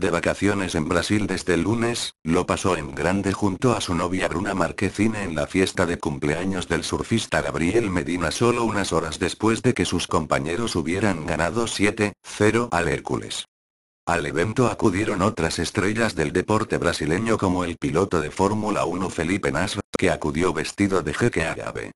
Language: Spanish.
De vacaciones en Brasil desde el lunes, lo pasó en grande junto a su novia Bruna Marquezine en la fiesta de cumpleaños del surfista Gabriel Medina solo unas horas después de que sus compañeros hubieran ganado 7-0 al Hércules. Al evento acudieron otras estrellas del deporte brasileño como el piloto de Fórmula 1 Felipe Nasr, que acudió vestido de jeque árabe.